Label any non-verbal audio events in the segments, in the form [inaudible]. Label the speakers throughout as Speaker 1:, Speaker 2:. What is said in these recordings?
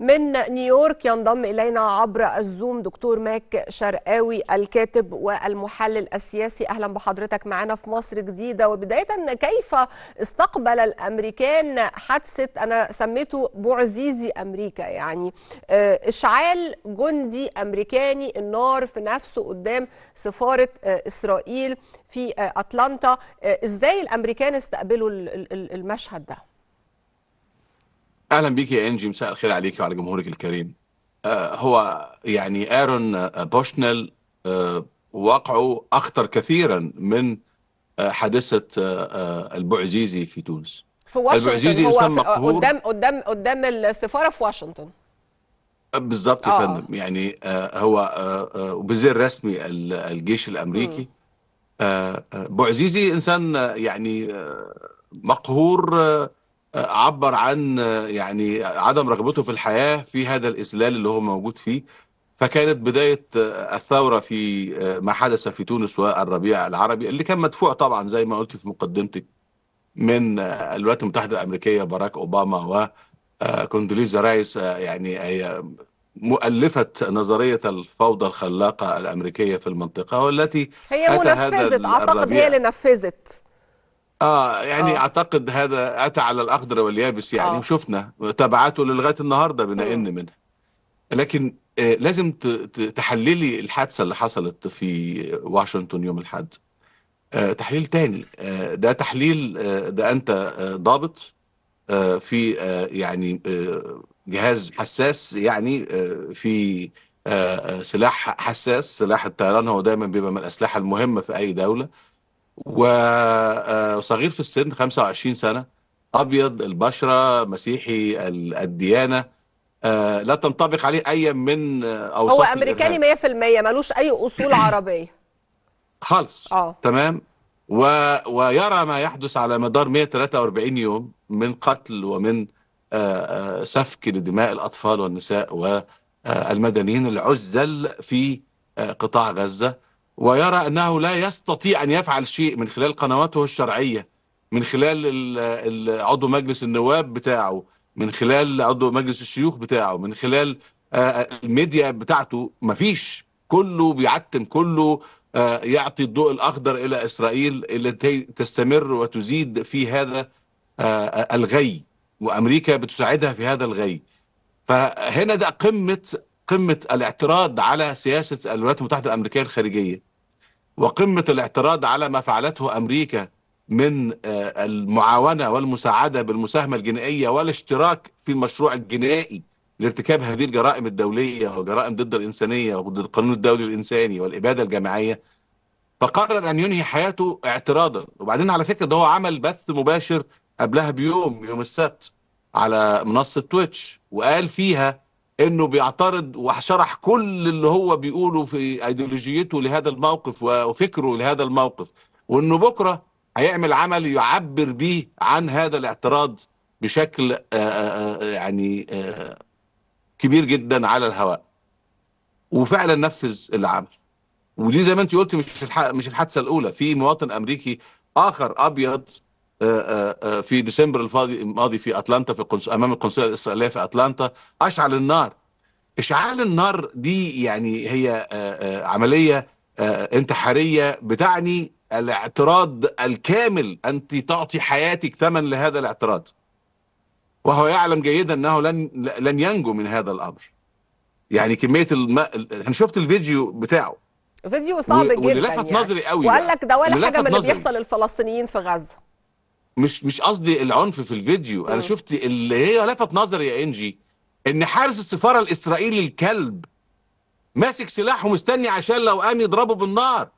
Speaker 1: من نيويورك ينضم إلينا عبر الزوم دكتور ماك شرقاوي الكاتب والمحلل السياسي أهلا بحضرتك معنا في مصر جديدة وبداية كيف استقبل الأمريكان حادثة أنا سميته بعزيزي أمريكا يعني آه، إشعال جندي أمريكاني النار في نفسه قدام سفارة آه، إسرائيل في آه، أتلانتا إزاي الأمريكان استقبلوا المشهد ده؟
Speaker 2: اهلا بيك يا انجي مساء الخير عليك وعلى جمهورك الكريم آه، هو يعني ارون آه، بوشنل آه، وقعه اخطر كثيرا من حادثه آه البوعزيزي في تونس
Speaker 1: في واشنطن البوعزيزي انسان قهور قدام قدام قدام السفاره في واشنطن
Speaker 2: بالظبط يا فندم يعني هو وزير رسمي الجيش الامريكي آه بوعزيزي انسان يعني مقهور عبر عن يعني عدم رغبته في الحياة في هذا الإذلال اللي هو موجود فيه فكانت بداية الثورة في ما حدث في تونس والربيع العربي اللي كان مدفوع طبعا زي ما قلت في مقدمتك من الولايات المتحدة الأمريكية باراك أوباما وكوندوليزا آه، رايس آه، يعني هي مؤلفة نظرية الفوضى الخلاقة الأمريكية في المنطقة والتي هي منفذت أعتقد هي اللي
Speaker 1: نفذت
Speaker 2: اه يعني اه اعتقد هذا اتى على الاخضر واليابس يعني اه وشفنا تبعاته لغايه النهارده بنقل منها لكن آه لازم تحللي الحادثه اللي حصلت في واشنطن يوم الاحد آه تحليل تاني آه ده تحليل آه ده انت آه ضابط آه في آه يعني آه جهاز حساس يعني آه في آه،, آه، سلاح حساس سلاح الطيران هو دايما بيبقى من الاسلحه المهمه في اي دوله وصغير في السن 25 سنة أبيض البشرة مسيحي الديانة آه، لا تنطبق عليه أي من أوصاف هو أمريكاني
Speaker 1: 100% ملوش أي أصول عربية خالص آه.
Speaker 2: تمام و... ويرى ما يحدث على مدار 143 يوم من قتل ومن آه، آه، سفك لدماء الأطفال والنساء والمدنيين العزل في قطاع غزة ويرى أنه لا يستطيع أن يفعل شيء من خلال قنواته الشرعية من خلال عضو مجلس النواب بتاعه من خلال عضو مجلس الشيوخ بتاعه من خلال آه، الميديا بتاعته مفيش كله بيعتم كله آه، يعطي الضوء الأخضر إلى إسرائيل التي تستمر وتزيد في هذا آه، الغي وأمريكا بتساعدها في هذا الغي فهنا ده قمة قمه الاعتراض على سياسه الولايات المتحده الامريكيه الخارجيه وقمه الاعتراض على ما فعلته امريكا من آه، المعاونه والمساعده بالمساهمه الجنائيه والاشتراك في المشروع الجنائي لارتكاب هذه الجرائم الدوليه وجرائم ضد الانسانيه وضد القانون الدولي الانساني والاباده الجماعيه فقرر ان ينهي حياته اعتراضا وبعدين على فكره ده هو عمل بث مباشر قبلها بيوم يوم السبت على منصه تويتش وقال فيها انه بيعترض وشرح كل اللي هو بيقوله في ايديولوجيته لهذا الموقف وفكره لهذا الموقف وانه بكره هيعمل عمل يعبر بيه عن هذا الاعتراض بشكل آآ يعني آآ كبير جدا على الهواء وفعلا نفذ اللي عمل ودي زي ما انت قلت مش مش الحادثه الاولى في مواطن امريكي اخر ابيض آه، آه، آه، في ديسمبر الفاضي الماضي في اتلانتا في القنص... امام القنصليه الاسرائيليه في اتلانتا اشعل النار اشعال النار دي يعني هي عمليه انتحاريه بتعني الاعتراض الكامل انت تعطي حياتك ثمن لهذا الاعتراض وهو يعلم جيدا انه لن لن ينجو من هذا الامر يعني كميه الماء انا شفت الفيديو بتاعه
Speaker 1: فيديو صعب و... جدا واللي لفت يعني. نظري قوي وقال لك ده ولا حاجه من اللي بيحصل للفلسطينيين في غزه
Speaker 2: مش مش قصدي العنف في الفيديو انا شفت اللي هي لفت نظري يا انجي ان حارس السفاره الاسرائيلي الكلب ماسك سلاح ومستني عشان لو قام يضربه بالنار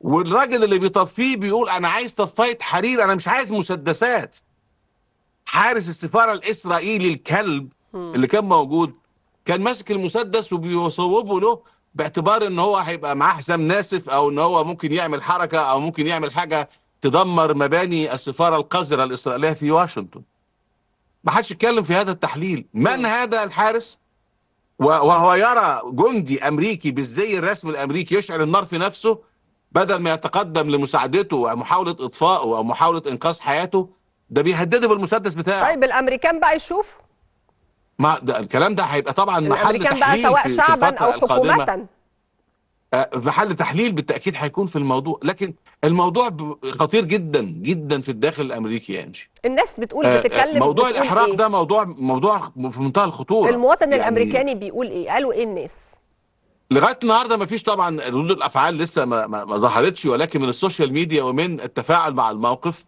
Speaker 2: والراجل اللي بيطفيه بيقول انا عايز طفايه حرير انا مش عايز مسدسات حارس السفاره الاسرائيلي الكلب اللي كان موجود كان ماسك المسدس وبيصوبه له باعتبار ان هو هيبقى معاه حسام ناسف او ان هو ممكن يعمل حركه او ممكن يعمل حاجه تدمر مباني السفاره القذره الاسرائيليه في واشنطن ما حدش يتكلم في هذا التحليل من هذا الحارس وهو يرى جندي امريكي بالزي الرسمي الامريكي يشعل النار في نفسه بدل ما يتقدم لمساعدته ومحاولة اطفائه او محاوله انقاذ حياته ده بيهدده بالمسدس بتاعه
Speaker 1: طيب الامريكان بقى يشوفوا
Speaker 2: ما ده الكلام ده هيبقى طبعا محل الامريكان بقى سواء شعبا او حكومه آه، محل تحليل بالتاكيد هيكون في الموضوع لكن الموضوع خطير جدا جدا في الداخل الامريكي يا انجي
Speaker 1: الناس بتقول آه، آه، بتتكلم موضوع بتقول الاحراق إيه؟
Speaker 2: ده موضوع موضوع في منتهى الخطوره المواطن يعني الامريكاني
Speaker 1: بيقول ايه قالوا ايه الناس
Speaker 2: لغايه النهارده ما فيش طبعا ردود الافعال لسه ما, ما, ما ظهرتش ولكن من السوشيال ميديا ومن التفاعل مع الموقف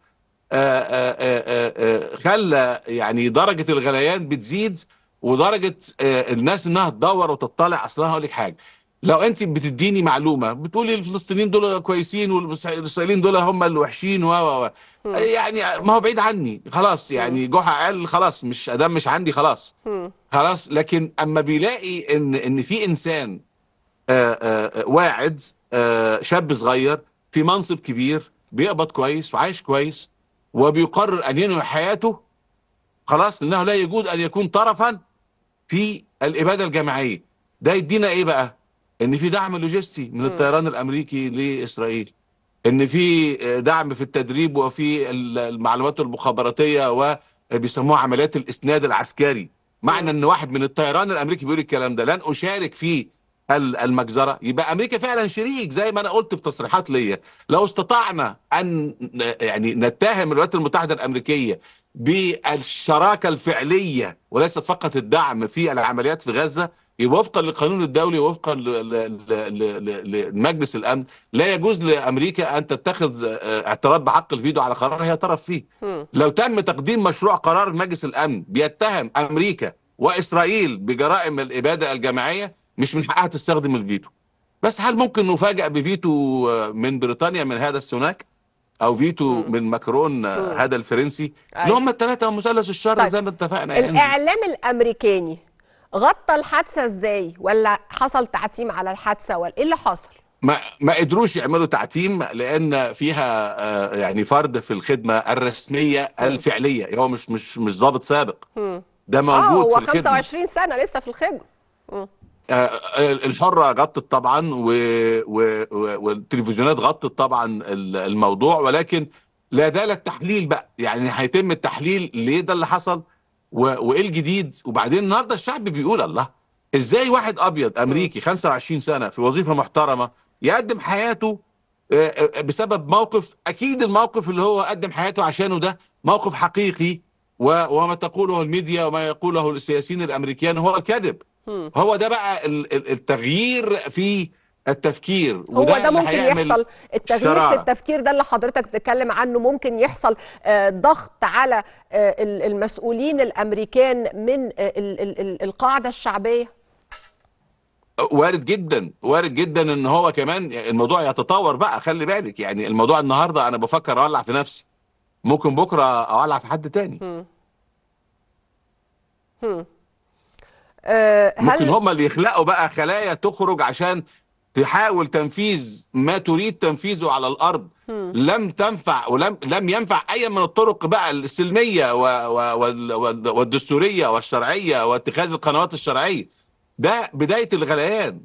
Speaker 2: آآ آآ آآ خلى يعني درجه الغليان بتزيد ودرجه الناس انها تدور وتطلع اصلها هقول لك حاجه لو انت بتديني معلومه بتقولي الفلسطينيين دول كويسين والاسرائيليين دول هم اللي وحشين و يعني ما هو بعيد عني خلاص يعني جحا قال خلاص مش ادم مش عندي خلاص خلاص لكن اما بيلاقي ان ان في انسان آآ آه، آآ آه، آه، واعد آآ شاب صغير في منصب كبير بيقبض كويس وعايش كويس وبيقرر ان ينهي حياته خلاص لانه لا يجوز ان يكون طرفا في الاباده الجماعيه ده يدينا ايه بقى؟ ان في دعم لوجستي من الطيران الامريكي لاسرائيل ان في دعم في التدريب وفي المعلومات المخابراتيه وبيسموها عمليات الاسناد العسكري معنى ان واحد من الطيران الامريكي بيقول الكلام ده لن اشارك في المجزره يبقى امريكا فعلا شريك زي ما انا قلت في تصريحات ليا لو استطعنا ان يعني نتهم الولايات المتحده الامريكيه بالشراكه الفعليه وليست فقط الدعم في العمليات في غزه يبقى وفقا للقانون الدولي وفقا لمجلس الامن لا يجوز لامريكا ان تتخذ آه، اعتراض بحق الفيديو على قرار هي طرف فيه. لو تم تقديم مشروع قرار مجلس الامن بيتهم امريكا واسرائيل بجرائم الاباده الجماعيه مش من حقها تستخدم الفيتو. بس هل ممكن نفاجئ بفيتو آه، من بريطانيا من هذا السوناك؟ او فيتو مم. من ماكرون مم. آه، هذا الفرنسي أيوه. اللي هم الثلاثه مثلث الشر طيب. زي ما اتفقنا يعني. الاعلام
Speaker 1: الامريكاني غطى الحادثه ازاي ولا حصل تعتيم على الحادثه ولا ايه اللي حصل
Speaker 2: ما ما قدروش يعملوا تعتيم لان فيها آه، يعني فرد في الخدمه الرسميه الفعليه يعني هو مش مش مش ضابط سابق
Speaker 1: ده آه، موجود آه هو في 25 سنه لسه في الخدمه آه،
Speaker 2: الحرة غطت طبعا و... و... والتلفزيونات غطت طبعا الموضوع ولكن لا ده تحليل بقى يعني هيتم التحليل ليه ده اللي حصل وايه الجديد وبعدين النهارده الشعب بيقول الله ازاي واحد ابيض امريكي 25 سنه في وظيفه محترمه يقدم حياته آه، آه، بسبب موقف اكيد الموقف اللي هو قدم حياته عشانه ده موقف حقيقي وما تقوله الميديا وما يقوله السياسيين الامريكان هو كذب هو ده بقى التغيير في التفكير هو وده ده ممكن يحصل
Speaker 1: التغيير في التفكير ده اللي حضرتك بتتكلم عنه ممكن يحصل آه، ضغط على آه، المسؤولين الامريكان من آه، القاعده الشعبيه
Speaker 2: وارد جدا وارد جدا ان هو كمان الموضوع يتطور بقى خلي بالك يعني الموضوع النهارده انا بفكر اولع في نفسي ممكن بكره اولع في حد تاني
Speaker 1: هم. هم. أه هل... ممكن هم اللي
Speaker 2: يخلقوا بقى خلايا تخرج عشان تحاول تنفيذ ما تريد تنفيذه على الارض لم تنفع ولم لم ينفع اي من الطرق بقى السلميه و و و والدستوريه والشرعيه واتخاذ القنوات الشرعيه ده بدايه الغليان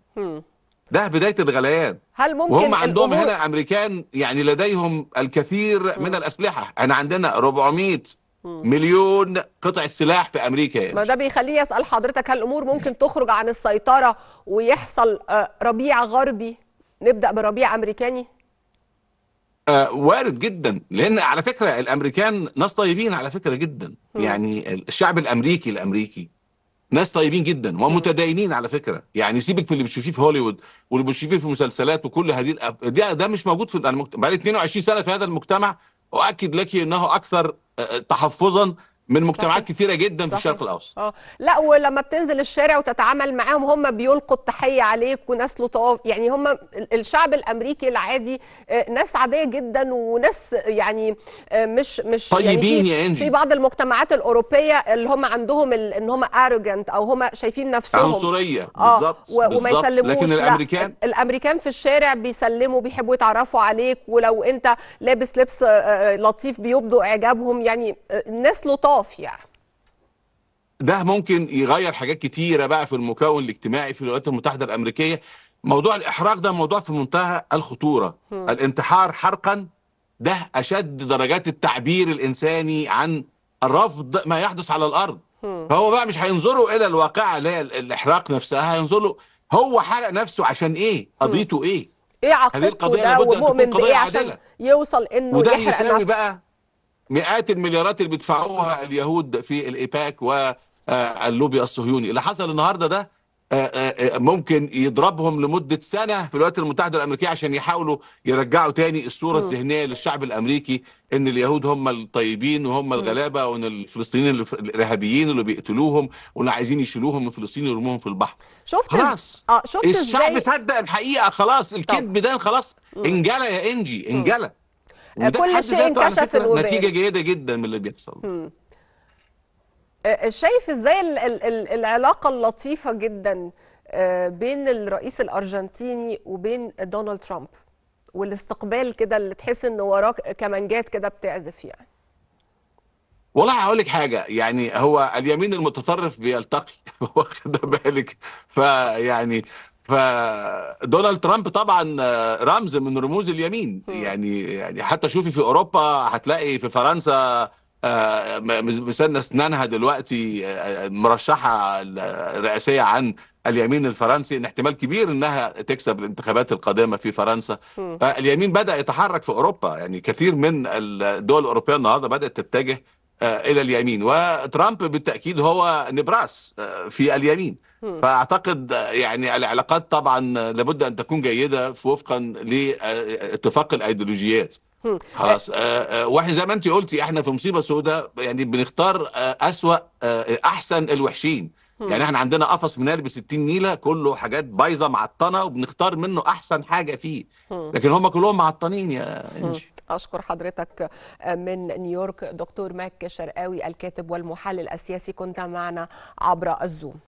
Speaker 2: ده بدايه الغليان
Speaker 1: هل ممكن وهم عندهم الأمور... هنا
Speaker 2: امريكان يعني لديهم الكثير من الاسلحه احنا عندنا 400 مليون قطعه سلاح في امريكا يعني. ما
Speaker 1: ده بيخليه يسال حضرتك هل الامور ممكن تخرج عن السيطره ويحصل آه، ربيع غربي نبدا بربيع امريكاني
Speaker 2: آه وارد جدا لان على فكره الامريكان ناس طيبين على فكره جدا يعني الشعب الامريكي الامريكي ناس طيبين جدا ومتدينين على فكره يعني سيبك من اللي بتشوفيه في هوليوود واللي بتشوفيه في مسلسلات وكل هذه ده, ده مش موجود في المجتمع بقى 22 سنه في هذا المجتمع أؤكد لك أنه أكثر آه، تحفظا من مجتمعات صحيح. كثيره جدا صحيح. في الشرق الاوسط
Speaker 1: اه لا ولما بتنزل الشارع وتتعامل معاهم هم بيلقوا التحيه عليك وناس لطاف يعني هم الشعب الامريكي العادي آه، ناس عاديه جدا وناس يعني آه، مش مش يعني طيبين يعني يا انجي في بعض المجتمعات الاوروبيه اللي هم عندهم ال... ان هم اروجنت او هم شايفين نفسهم عنصريه آه. بالظبط و... وما يسلموش لكن الامريكان لا. الامريكان في الشارع بيسلموا بيحبوا يتعرفوا عليك ولو انت لابس لبس آه، لطيف بيبدوا اعجابهم يعني ناس لطاف الاضعاف يعني
Speaker 2: ده ممكن يغير حاجات كتيره بقى في المكون الاجتماعي في الولايات المتحده الامريكيه موضوع الاحراق ده موضوع في منتهى الخطوره م. الانتحار حرقا ده اشد درجات التعبير الانساني عن رفض ما يحدث على الارض م. فهو بقى مش هينظروا الى الواقعه اللي هي الاحراق نفسها هينظروا هو حرق نفسه عشان ايه قضيته ايه
Speaker 1: ايه عقيدته ده ومؤمن بايه عشان يوصل انه وده يحرق
Speaker 2: نفسه بقى مئات المليارات اللي بيدفعوها اليهود في الايباك واللوبي آه، الصهيوني اللي حصل النهارده ده آه، آه، ممكن يضربهم لمده سنه في الولايات المتحده الامريكيه عشان يحاولوا يرجعوا تاني الصوره الذهنيه للشعب الامريكي ان اليهود هم الطيبين وهم الغلابه وان الفلسطينيين الارهابيين اللي بيقتلوهم وان عايزين يشيلوهم من فلسطين ويرموهم في البحر شفت خلاص اه شفت الشعب صدق الحقيقه خلاص الكذب ده خلاص انجلى يا انجي انجلى
Speaker 1: كل شيء انكشف الوباء نتيجه
Speaker 2: جيده جدا من اللي بيحصل
Speaker 1: م. آه، شايف ازاي العلاقه اللطيفه جدا آه، بين الرئيس الارجنتيني وبين دونالد ترامب والاستقبال كده اللي تحس ان وراه كمانجات كده بتعزف يعني
Speaker 2: والله هقول لك حاجه يعني هو اليمين المتطرف بيلتقي [laughs] واخد بالك فيعني فدونالد ترامب طبعا آه، رمز من رموز اليمين يعني يعني حتى شوفي في اوروبا هتلاقي في فرنسا آه، مسنة اسنانها دلوقتي آه، مرشحه الرئاسيه عن اليمين الفرنسي ان احتمال كبير انها تكسب الانتخابات القادمه في فرنسا اليمين بدا يتحرك في اوروبا يعني كثير من الدول الاوروبيه النهارده بدات تتجه الى اليمين وترامب بالتاكيد هو نبراس في اليمين فاعتقد يعني العلاقات طبعا لابد ان تكون جيده وفقا لاتفاق الايديولوجيات خلاص آه، آه، واحنا زي ما انت قلتي احنا في مصيبه سوداء يعني بنختار آه، اسوا احسن الوحشين يعني احنا عندنا قفص منال ب 60 نيله كله حاجات بايظه معطنه وبنختار منه احسن حاجه فيه لكن هم كلهم معطنين يا انجي
Speaker 1: اشكر حضرتك من نيويورك دكتور ماك شرقاوي الكاتب والمحلل السياسي كنت معنا عبر الزوم